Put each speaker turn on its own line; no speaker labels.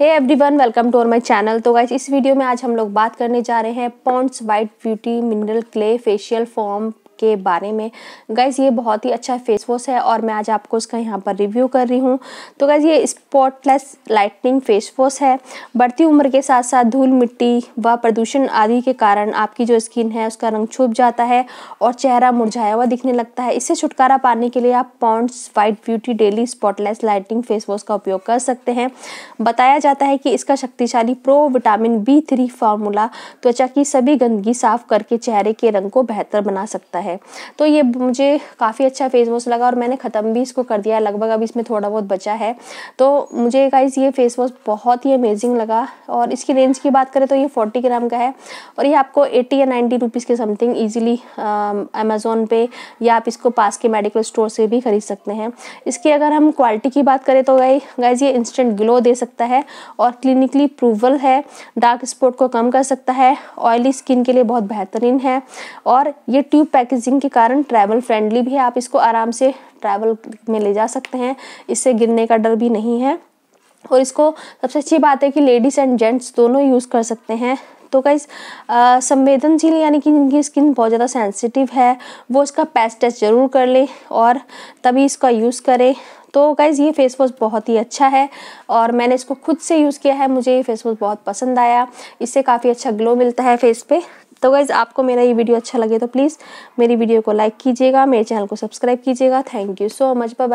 hey one welcome to our my channel तो guys इस video में आज हम लोग बात करने जा रहे हैं Pond's white beauty mineral clay facial form के बारे में गाइज़ ये बहुत ही अच्छा फेस वॉश है और मैं आज आपको इसका यहाँ पर रिव्यू कर रही हूँ तो गाइज़ ये स्पॉटलेस लाइटनिंग फेस वॉश है बढ़ती उम्र के साथ साथ धूल मिट्टी व प्रदूषण आदि के कारण आपकी जो स्किन है उसका रंग छुप जाता है और चेहरा मुरझाया हुआ दिखने लगता है इससे छुटकारा पाने के लिए आप Pond's white beauty daily spotless lightening face wash का उपयोग कर सकते हैं बताया जाता है कि इसका शक्तिशाली pro vitamin B three formula त्वचा की सभी गंदगी साफ करके चेहरे के रंग को बेहतर बना सकता है है तो ये मुझे काफ़ी अच्छा फेस वॉश लगा और मैंने ख़त्म भी इसको कर दिया लगभग अब इसमें थोड़ा बहुत बचा है तो मुझे गाइज ये फेस वॉश बहुत ही अमेजिंग लगा और इसकी रेंज की बात करें तो ये फोर्टी ग्राम का है और ये आपको एट्टी या नाइन्टी रुपीज़ के समथिंग ईजिली अमेज़ोन पे या आप इसको पास के मेडिकल स्टोर से भी ख़रीद सकते हैं इसकी अगर हम क्वालिटी की बात करें तो गाई गाइज ये इंस्टेंट ग्लो दे सकता है और क्लिनिकली प्रूवल है डार्क स्पॉट को कम कर सकता है ऑयली स्किन के लिए बहुत बेहतरीन है और ये ट्यूब पैकेज पैकेजिंग के कारण ट्रैवल फ्रेंडली भी है आप इसको आराम से ट्रैवल में ले जा सकते हैं इससे गिरने का डर भी नहीं है और इसको सबसे अच्छी बात है कि लेडीज़ एंड जेंट्स दोनों यूज़ कर सकते हैं तो कई संवेदनशील यानी कि जिनकी स्किन बहुत ज़्यादा सेंसिटिव है वो इसका पैच टेस्ट ज़रूर कर ले और तभी इसका यूज़ करें तो गाइज़ ये फेस वॉश बहुत ही अच्छा है और मैंने इसको खुद से यूज़ किया है मुझे ये फेस वॉश बहुत पसंद आया इससे काफ़ी अच्छा ग्लो मिलता है फेस पे तो गाइज़ आपको मेरा ये वीडियो अच्छा लगे तो प्लीज़ मेरी वीडियो को लाइक कीजिएगा मेरे चैनल को सब्सक्राइब कीजिएगा thank you so much bye